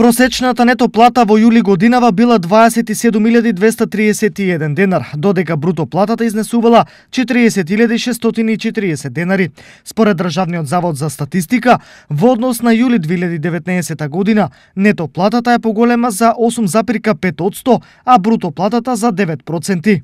Просечната нето плата во јули годинава била 27.231 денар, додека бруто платата изнесувала 40.640 денари. Според Државниот завод за статистика, во однос на јули 2019 година, нето платата е поголема за 8,5%, а бруто платата за 9%.